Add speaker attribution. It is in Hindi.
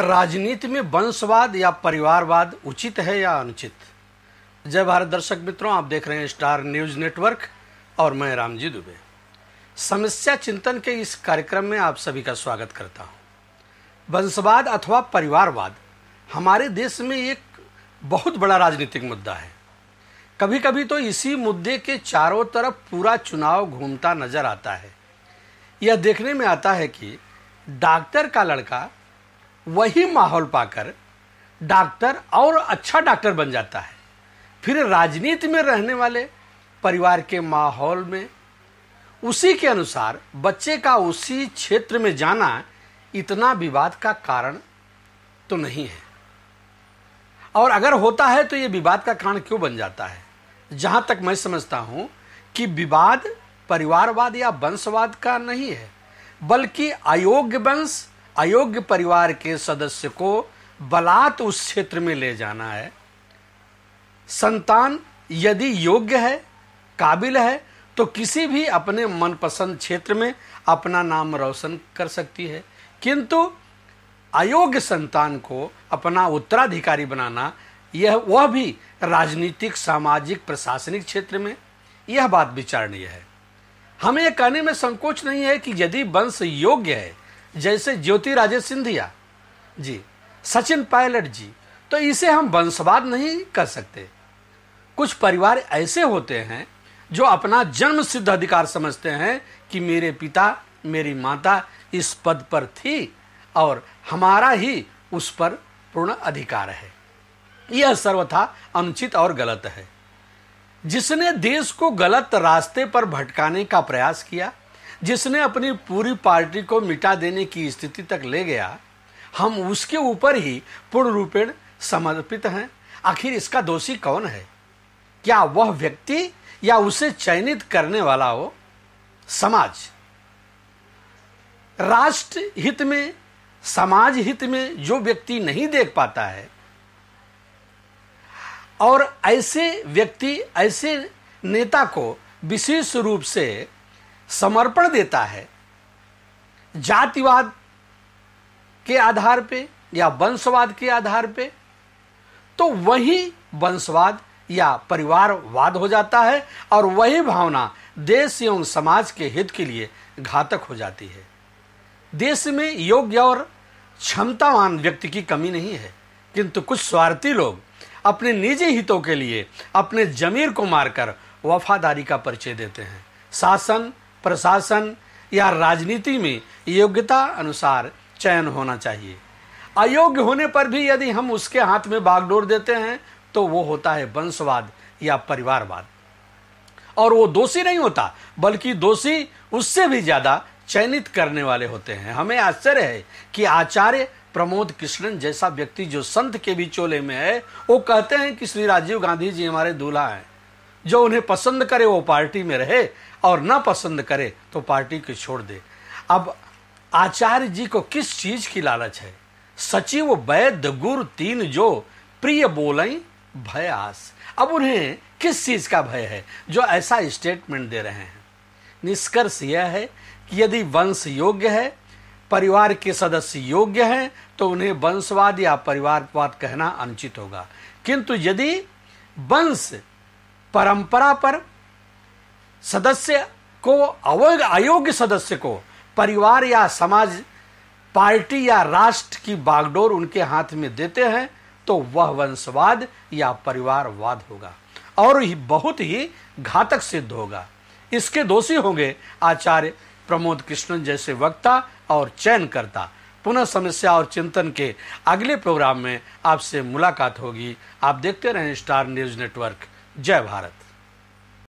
Speaker 1: राजनीति में वंशवाद या परिवारवाद उचित है या अनुचित जय भारत दर्शक मित्रों आप देख रहे हैं स्टार न्यूज नेटवर्क और मैं रामजी दुबे समस्या चिंतन के इस कार्यक्रम में आप सभी का स्वागत करता हूं वंशवाद अथवा परिवारवाद हमारे देश में एक बहुत बड़ा राजनीतिक मुद्दा है कभी कभी तो इसी मुद्दे के चारों तरफ पूरा चुनाव घूमता नजर आता है यह देखने में आता है कि डॉक्टर का लड़का वही माहौल पाकर डॉक्टर और अच्छा डॉक्टर बन जाता है फिर राजनीति में रहने वाले परिवार के माहौल में उसी के अनुसार बच्चे का उसी क्षेत्र में जाना इतना विवाद का कारण तो नहीं है और अगर होता है तो ये विवाद का कारण क्यों बन जाता है जहां तक मैं समझता हूं कि विवाद परिवारवाद या वंशवाद का नहीं है बल्कि अयोग्य वंश अयोग्य परिवार के सदस्य को बलात् उस क्षेत्र में ले जाना है संतान यदि योग्य है काबिल है तो किसी भी अपने मनपसंद क्षेत्र में अपना नाम रोशन कर सकती है किंतु अयोग्य संतान को अपना उत्तराधिकारी बनाना यह वह भी राजनीतिक सामाजिक प्रशासनिक क्षेत्र में यह बात विचारणीय है हमें यह कहने में संकोच नहीं है कि यदि वंश योग्य है जैसे ज्योति राजेश सिंधिया जी सचिन पायलट जी तो इसे हम वंशवाद नहीं कर सकते कुछ परिवार ऐसे होते हैं जो अपना जन्म सिद्ध अधिकार समझते हैं कि मेरे पिता मेरी माता इस पद पर थी और हमारा ही उस पर पूर्ण अधिकार है यह सर्वथा अनुचित और गलत है जिसने देश को गलत रास्ते पर भटकाने का प्रयास किया जिसने अपनी पूरी पार्टी को मिटा देने की स्थिति तक ले गया हम उसके ऊपर ही पूर्ण रूपेण समर्पित हैं आखिर इसका दोषी कौन है क्या वह व्यक्ति या उसे चयनित करने वाला हो समाज राष्ट्र हित में समाज हित में जो व्यक्ति नहीं देख पाता है और ऐसे व्यक्ति ऐसे नेता को विशेष रूप से समर्पण देता है जातिवाद के आधार पे या वंशवाद के आधार पे तो वही वंशवाद या परिवारवाद हो जाता है और वही भावना देश एवं समाज के हित के लिए घातक हो जाती है देश में योग्य और क्षमतावान व्यक्ति की कमी नहीं है किंतु कुछ स्वार्थी लोग अपने निजी हितों के लिए अपने जमीर को मारकर वफादारी का परिचय देते हैं शासन प्रशासन या राजनीति में योग्यता अनुसार चयन होना चाहिए अयोग्य होने पर भी यदि हम उसके हाथ में बागडोर देते हैं तो वो होता है वंशवाद या परिवारवाद और वो दोषी नहीं होता बल्कि दोषी उससे भी ज्यादा चयनित करने वाले होते हैं हमें आश्चर्य है कि आचार्य प्रमोद कृष्णन जैसा व्यक्ति जो संत के भी चोले में है वो कहते हैं कि श्री राजीव गांधी जी हमारे दूल्हा हैं जो उन्हें पसंद करे वो पार्टी में रहे और ना पसंद करे तो पार्टी को छोड़ दे अब आचार्य जी को किस चीज की लालच है सचिव वैद्य गुर तीन जो प्रिय बोलई भय आस अब उन्हें किस चीज का भय है जो ऐसा स्टेटमेंट दे रहे हैं निष्कर्ष यह है कि यदि वंश योग्य है परिवार के सदस्य योग्य हैं तो उन्हें वंशवाद या परिवारवाद कहना अनुचित होगा किंतु यदि वंश परंपरा पर सदस्य को अवैध अयोग्य सदस्य को परिवार या समाज पार्टी या राष्ट्र की बागडोर उनके हाथ में देते हैं तो वह वंशवाद या परिवारवाद होगा और ही बहुत ही घातक सिद्ध होगा इसके दोषी होंगे आचार्य प्रमोद कृष्णन जैसे वक्ता और चयन करता पुनः समस्या और चिंतन के अगले प्रोग्राम में आपसे मुलाकात होगी आप देखते रहें स्टार न्यूज नेटवर्क जय भारत